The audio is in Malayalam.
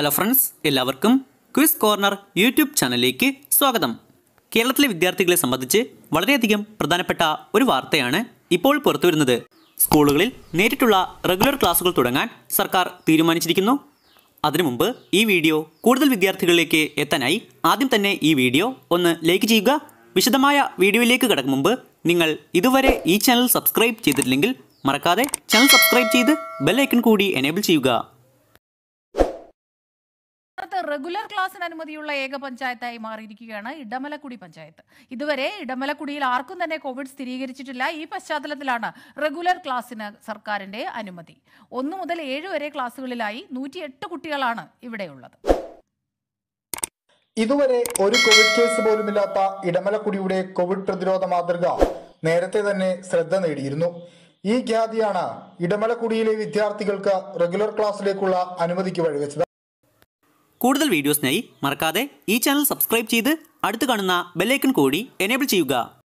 ഹലോ ഫ്രണ്ട്സ് എല്ലാവർക്കും ക്വിസ് കോർണർ യൂട്യൂബ് ചാനലിലേക്ക് സ്വാഗതം കേരളത്തിലെ വിദ്യാർത്ഥികളെ സംബന്ധിച്ച് വളരെയധികം പ്രധാനപ്പെട്ട ഒരു വാർത്തയാണ് ഇപ്പോൾ പുറത്തുവരുന്നത് സ്കൂളുകളിൽ നേരിട്ടുള്ള റെഗുലർ ക്ലാസുകൾ തുടങ്ങാൻ സർക്കാർ തീരുമാനിച്ചിരിക്കുന്നു അതിനു മുമ്പ് ഈ വീഡിയോ കൂടുതൽ വിദ്യാർത്ഥികളിലേക്ക് എത്താനായി ആദ്യം തന്നെ ഈ വീഡിയോ ഒന്ന് ലൈക്ക് ചെയ്യുക വിശദമായ വീഡിയോയിലേക്ക് കടക്കും മുമ്പ് നിങ്ങൾ ഇതുവരെ ഈ ചാനൽ സബ്സ്ക്രൈബ് ചെയ്തിട്ടില്ലെങ്കിൽ മറക്കാതെ ചാനൽ സബ്സ്ക്രൈബ് ചെയ്ത് ബെല്ലൈക്കൺ കൂടി എനേബിൾ ചെയ്യുക റെഗുലർ ക്ലാസ്സിന് അനുമതിയുള്ള ഏക പഞ്ചായത്തായി മാറിയിരിക്കുകയാണ് ഇടമലക്കുടി പഞ്ചായത്ത് ഇതുവരെ ഇടമലക്കുടിയിൽ ആർക്കും തന്നെ കോവിഡ് സ്ഥിരീകരിച്ചിട്ടില്ല ഈ പശ്ചാത്തലത്തിലാണ് റെഗുലർ ക്ലാസ്സിന് സർക്കാരിന്റെ അനുമതി ഒന്നു മുതൽ ഏഴ് വരെ ക്ലാസ്സുകളിലായി നൂറ്റിയെട്ട് കുട്ടികളാണ് ഇവിടെയുള്ളത് ഇതുവരെ ഒരു കോവിഡ് കേസ് പോലുമില്ലാത്ത ഇടമലക്കുടിയുടെ കോവിഡ് പ്രതിരോധ മാതൃക നേരത്തെ തന്നെ ശ്രദ്ധ നേടിയിരുന്നു ഈ ഖ്യാതിയാണ് ഇടമലക്കുടിയിലെ വിദ്യാർത്ഥികൾക്ക് റെഗുലർ ക്ലാസ്സിലേക്കുള്ള അനുമതിക്ക് വഴിവെച്ചത് കൂടുതൽ വീഡിയോസിനായി മറക്കാതെ ഈ ചാനൽ സബ്സ്ക്രൈബ് ചെയ്ത് അടുത്ത് കാണുന്ന ബെല്ലൈക്കൺ കൂടി എനേബിൾ ചെയ്യുക